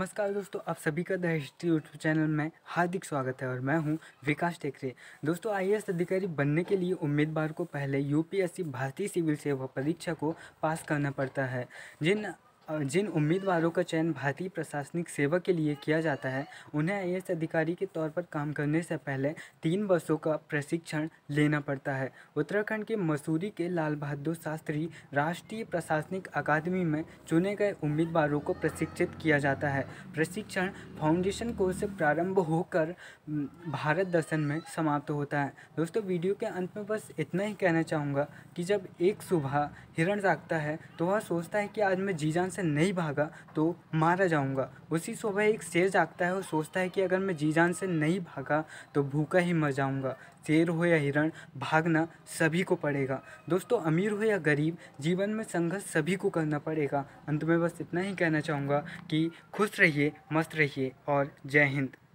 नमस्कार दोस्तों आप सभी का द हिस्ट्री यूट्यूब चैनल में हार्दिक स्वागत है और मैं हूं विकास टेकरे दोस्तों आई अधिकारी बनने के लिए उम्मीदवार को पहले यूपीएससी भारतीय सिविल सेवा परीक्षा को पास करना पड़ता है जिन जिन उम्मीदवारों का चयन भारतीय प्रशासनिक सेवा के लिए किया जाता है उन्हें आई अधिकारी के तौर पर काम करने से पहले तीन वर्षों का प्रशिक्षण लेना पड़ता है उत्तराखंड के मसूरी के लाल बहादुर शास्त्री राष्ट्रीय प्रशासनिक अकादमी में चुने गए उम्मीदवारों को प्रशिक्षित किया जाता है प्रशिक्षण फाउंडेशन कोर्स से प्रारंभ होकर भारत दर्शन में समाप्त होता है दोस्तों वीडियो के अंत में बस इतना ही कहना चाहूँगा कि जब एक सुबह हिरण जागता है तो वह सोचता है कि आज मैं जी जान से से नहीं भागा तो मारा जाऊंगा उसी सुबह एक शेर जागता है और सोचता है कि अगर मैं जी जान से नहीं भागा तो भूखा ही मर जाऊंगा शेर हो या हिरण भागना सभी को पड़ेगा दोस्तों अमीर हो या गरीब जीवन में संघर्ष सभी को करना पड़ेगा अंत में बस इतना ही कहना चाहूँगा कि खुश रहिए मस्त रहिए और जय हिंद